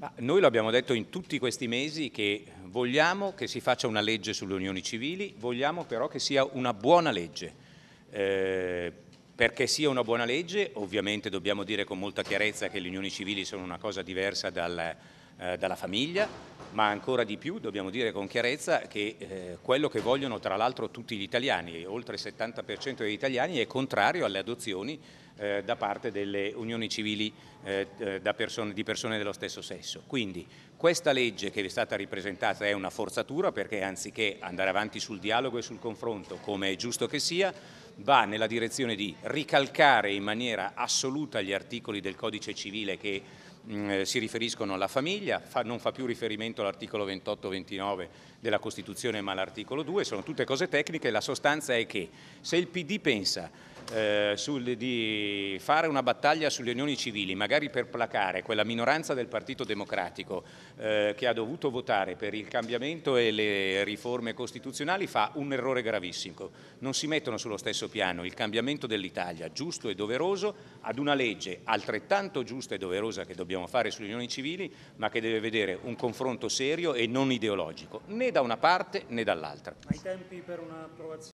Ma noi abbiamo detto in tutti questi mesi che vogliamo che si faccia una legge sulle unioni civili, vogliamo però che sia una buona legge. Eh, perché sia una buona legge ovviamente dobbiamo dire con molta chiarezza che le unioni civili sono una cosa diversa dal, eh, dalla famiglia, ma ancora di più dobbiamo dire con chiarezza che eh, quello che vogliono tra l'altro tutti gli italiani, oltre il 70% degli italiani, è contrario alle adozioni eh, da parte delle unioni civili eh, eh persone, di persone dello stesso sesso. Quindi questa legge che vi è stata ripresentata è una forzatura perché anziché andare avanti sul dialogo e sul confronto, come è giusto che sia, va nella direzione di ricalcare in maniera assoluta gli articoli del codice civile che mm, eh, si riferiscono alla famiglia, non fa più riferimento all'articolo 28-29 della Costituzione ma all'articolo 2, sono tutte cose tecniche, la sostanza è che se il PD pensa eh, sul, di fare una battaglia sulle unioni civili, magari per placare quella minoranza del Partito Democratico eh, che ha dovuto votare per il cambiamento e le riforme costituzionali, fa un errore gravissimo. Non si mettono sullo stesso piano il cambiamento dell'Italia, giusto e doveroso, ad una legge altrettanto giusta e doverosa che dobbiamo fare sulle unioni civili, ma che deve vedere un confronto serio e non ideologico, né da una parte né dall'altra.